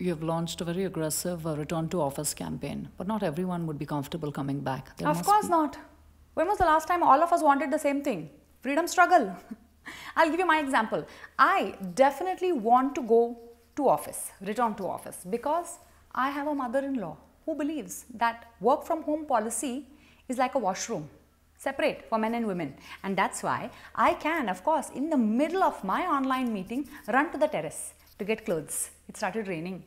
you have launched a very aggressive uh, return to office campaign, but not everyone would be comfortable coming back. There of course be. not. When was the last time all of us wanted the same thing? Freedom struggle. I'll give you my example. I definitely want to go to office, return to office, because I have a mother-in-law who believes that work from home policy is like a washroom separate for men and women and that's why I can of course in the middle of my online meeting run to the terrace to get clothes. It started raining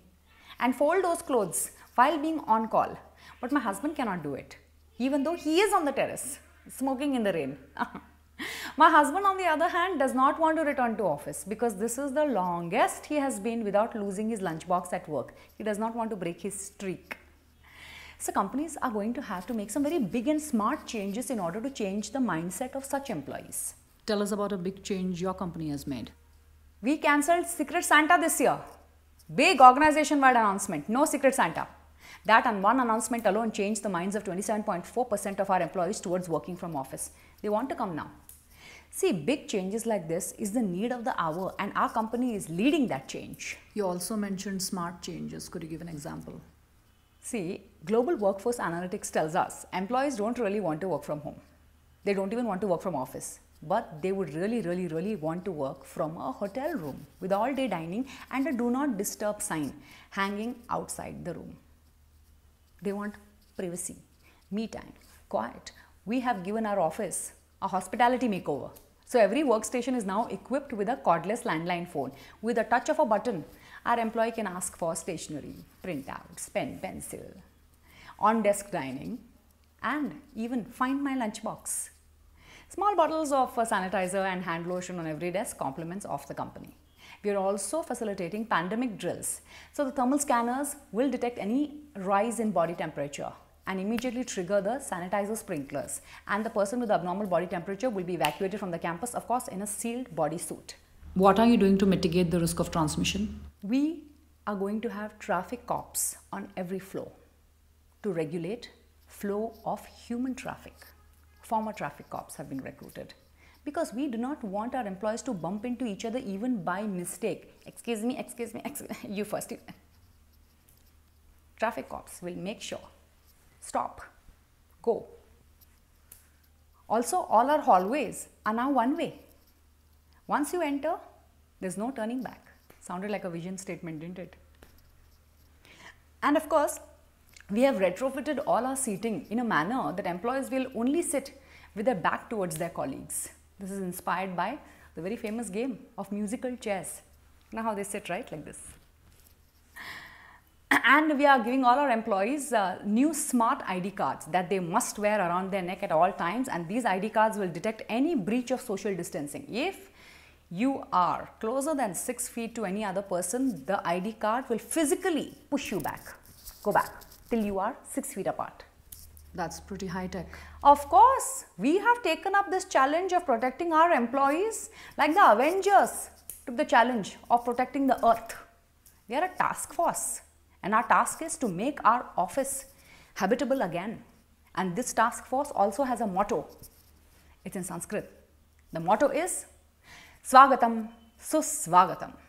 and fold those clothes while being on call. But my husband cannot do it, even though he is on the terrace smoking in the rain. my husband, on the other hand, does not want to return to office because this is the longest he has been without losing his lunchbox at work. He does not want to break his streak. So companies are going to have to make some very big and smart changes in order to change the mindset of such employees. Tell us about a big change your company has made. We cancelled Secret Santa this year. Big organization wide announcement, no Secret Santa. That and one announcement alone changed the minds of 27.4% of our employees towards working from office. They want to come now. See, big changes like this is the need of the hour, and our company is leading that change. You also mentioned smart changes. Could you give an example? See, global workforce analytics tells us employees don't really want to work from home. They don't even want to work from office but they would really, really, really want to work from a hotel room with all day dining and a do not disturb sign hanging outside the room. They want privacy, me time, quiet. We have given our office a hospitality makeover. So every workstation is now equipped with a cordless landline phone. With a touch of a button, our employee can ask for stationery, printouts, pen, pencil, on-desk dining, and even find my lunchbox Small bottles of sanitizer and hand lotion on every desk complements of the company. We are also facilitating pandemic drills. So the thermal scanners will detect any rise in body temperature and immediately trigger the sanitizer sprinklers. And the person with abnormal body temperature will be evacuated from the campus, of course, in a sealed body suit. What are you doing to mitigate the risk of transmission? We are going to have traffic cops on every floor to regulate flow of human traffic former traffic cops have been recruited because we do not want our employees to bump into each other even by mistake. Excuse me, excuse me, excuse you first. Traffic cops will make sure stop, go. Also, all our hallways are now one way. Once you enter, there's no turning back. Sounded like a vision statement, didn't it? And of course, we have retrofitted all our seating in a manner that employees will only sit with their back towards their colleagues. This is inspired by the very famous game of musical chairs. Now how they sit right like this. And we are giving all our employees uh, new smart ID cards that they must wear around their neck at all times and these ID cards will detect any breach of social distancing. If you are closer than 6 feet to any other person, the ID card will physically push you back. Go back till you are 6 feet apart. That's pretty high tech. Of course, we have taken up this challenge of protecting our employees like the Avengers took the challenge of protecting the earth. We are a task force and our task is to make our office habitable again. And this task force also has a motto. It's in Sanskrit. The motto is Swagatam Suswagatam.